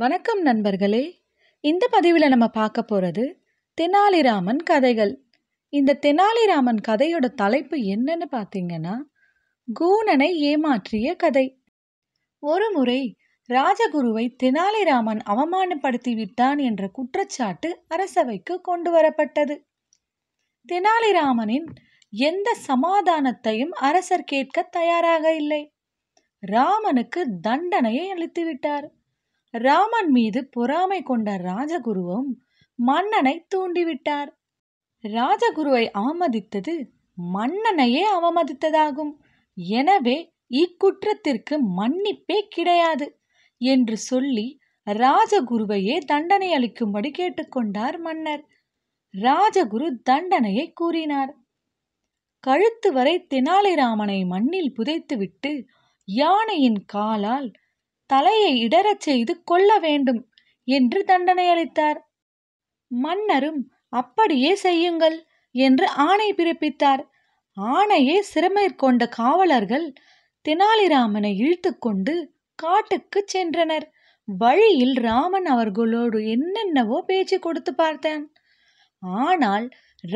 வணக்கம் நண்பர்களே இந்த பதிவில் நம்ம பார்க்க போகிறது தெனாலிராமன் கதைகள் இந்த தெனாலிராமன் கதையோட தலைப்பு என்னன்னு பார்த்தீங்கன்னா கூணனை ஏமாற்றிய கதை ஒரு முறை ராஜகுருவை தெனாலிராமன் அவமானப்படுத்தி விட்டான் என்ற குற்றச்சாட்டு அரசவைக்கு கொண்டு வரப்பட்டது தெனாலிராமனின் எந்த சமாதானத்தையும் அரசர் கேட்க தயாராக இல்லை ராமனுக்கு தண்டனையை அளித்துவிட்டார் ராமன் மீது பொறாமை கொண்ட ராஜகுருவும் மன்னனை தூண்டிவிட்டார் ராஜகுருவை அவமதித்தது மன்னனையே அவமதித்ததாகும் எனவே இக்குற்றத்திற்கு மன்னிப்பே கிடையாது என்று சொல்லி ராஜகுருவையே தண்டனை அளிக்கும்படி கேட்டுக்கொண்டார் மன்னர் ராஜகுரு தண்டனையை கூறினார் கழுத்து வரை தெனாலிராமனை மண்ணில் புதைத்துவிட்டு யானையின் காலால் தலையை இடறச் செய்து கொள்ள வேண்டும் என்று தண்டனையளித்தார் மன்னரும் அப்படியே செய்யுங்கள் என்று ஆணை பிறப்பித்தார் ஆணையை சிறமேற்கொண்ட காவலர்கள் தெனாலிராமனை இழுத்து கொண்டு காட்டுக்கு சென்றனர் வழியில் ராமன் அவர்களோடு என்னென்னவோ பேச்சு கொடுத்து பார்த்தான் ஆனால்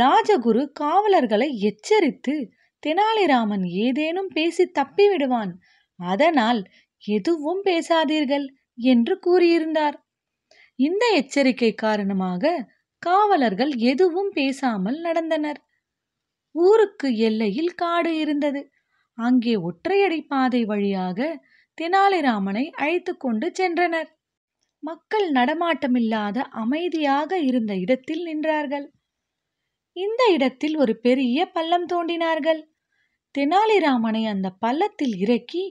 ராஜகுரு காவலர்களை எச்சரித்து தெனாலிராமன் ஏதேனும் பேசி தப்பி விடுவான் அதனால் எதுவும் பேசாதீர்கள் என்று கூறியிருந்தார் இந்த எச்சரிக்கை காரணமாக காவலர்கள் எதுவும் பேசாமல் நடந்தனர் ஊருக்கு எல்லையில் காடு இருந்தது அங்கே ஒற்றையடி பாதை வழியாக தெனாலிராமனை அழைத்து கொண்டு சென்றனர் மக்கள் நடமாட்டமில்லாத அமைதியாக இருந்த இடத்தில் நின்றார்கள் இந்த இடத்தில் ஒரு பெரிய பள்ளம் தோண்டினார்கள் தெனாலிராமனை அந்த பள்ளத்தில் இறக்கி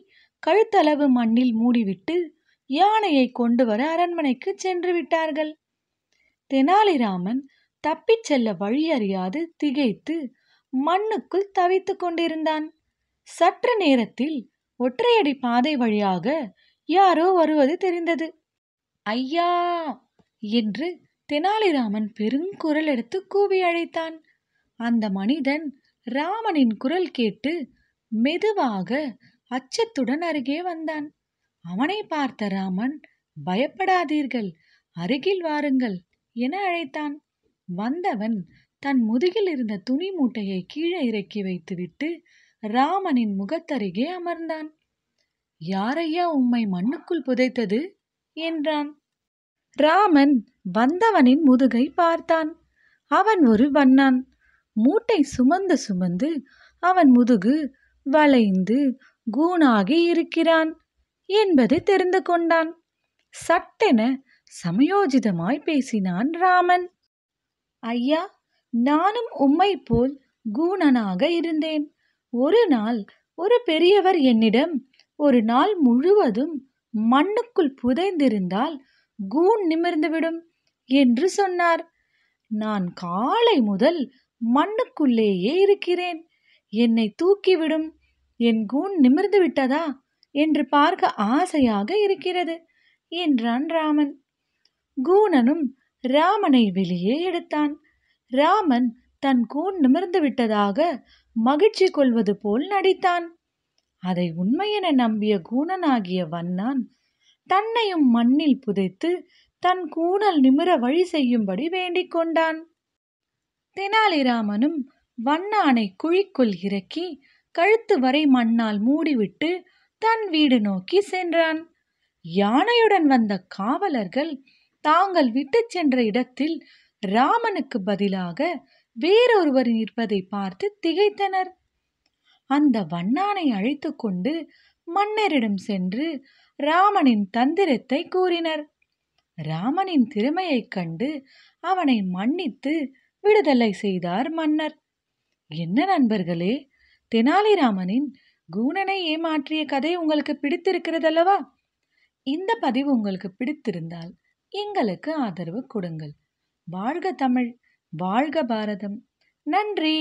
கழுத்தளவு மண்ணில் மூடிவிட்டு யானையை கொண்டு வர அரண்மனைக்கு சென்று விட்டார்கள் தெனாலிராமன் தப்பிச் செல்ல வழி அறியாது திகைத்து மண்ணுக்குள் தவித்துக் கொண்டிருந்தான் சற்று நேரத்தில் ஒற்றையடி பாதை வழியாக யாரோ வருவது தெரிந்தது ஐயா என்று தெனாலிராமன் பெருங்குரல் எடுத்து கூவி அழைத்தான் அந்த மனிதன் ராமனின் குரல் கேட்டு மெதுவாக அச்சத்துடன் அருகே வந்தான் அவனை பார்த்த ராமன் பயப்படாதீர்கள் அருகில் வாருங்கள் என அழைத்தான் வந்தவன் தன் முதுகில் இருந்த துணி மூட்டையை கீழே இறக்கி வைத்துவிட்டு ராமனின் முகத்தருகே அமர்ந்தான் யாரையா உம்மை மண்ணுக்குள் புதைத்தது என்றான் ராமன் வந்தவனின் முதுகை பார்த்தான் அவன் ஒரு வண்ணான் மூட்டை சுமந்து சுமந்து அவன் முதுகு வளைந்து கூணாகி இருக்கிறான் என்பது தெரிந்து கொண்டான் சட்டென சமயோஜிதமாய் பேசினான் ராமன் ஐயா நானும் உம்மை போல் கூணனாக இருந்தேன் ஒரு நாள் ஒரு பெரியவர் என்னிடம் ஒரு நாள் முழுவதும் மண்ணுக்குள் புதைந்திருந்தால் கூண் நிமிர்ந்துவிடும் என்று சொன்னார் நான் காலை முதல் மண்ணுக்குள்ளேயே இருக்கிறேன் என்னை தூக்கிவிடும் என் கூண் நிமிர்ந்து விட்டதா என்று பார்க்க ஆசையாக இருக்கிறது என்றான் ராமன் கூணனும் ராமனை வெளியே எடுத்தான் ராமன் தன் கூன் நிமிர்ந்து விட்டதாக மகிழ்ச்சி கொள்வது போல் நடித்தான் அதை உண்மையென நம்பிய கூணனாகிய வண்ணான் தன்னையும் மண்ணில் புதைத்து தன் கூணல் நிமிர வழி செய்யும்படி வேண்டிக் கொண்டான் தெனாலிராமனும் வண்ணானை குழிக்குள் இறக்கி கழுத்து வரை மண்ணால் மூடிவிட்டு தன் வீடு நோக்கி சென்றான் யானையுடன் வந்த காவலர்கள் தாங்கள் விட்டு சென்ற இடத்தில் ராமனுக்கு பதிலாக வேறொருவர் நிற்பதை பார்த்து திகைத்தனர் அந்த வண்ணானை அழைத்து கொண்டு மன்னரிடம் சென்று ராமனின் தந்திரத்தை கூறினர் ராமனின் திறமையைக் கண்டு அவனை மன்னித்து விடுதலை செய்தார் மன்னர் என்ன நண்பர்களே தெனாலிராமனின் கூணனை ஏமாற்றிய கதை உங்களுக்கு பிடித்திருக்கிறதல்லவா இந்த பதிவு உங்களுக்கு பிடித்திருந்தால் எங்களுக்கு ஆதரவு கொடுங்கள் வாழ்க தமிழ் வாழ்க பாரதம் நன்றி